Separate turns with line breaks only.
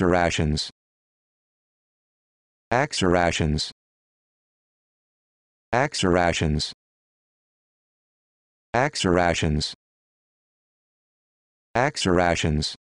or rations. Acts or rations.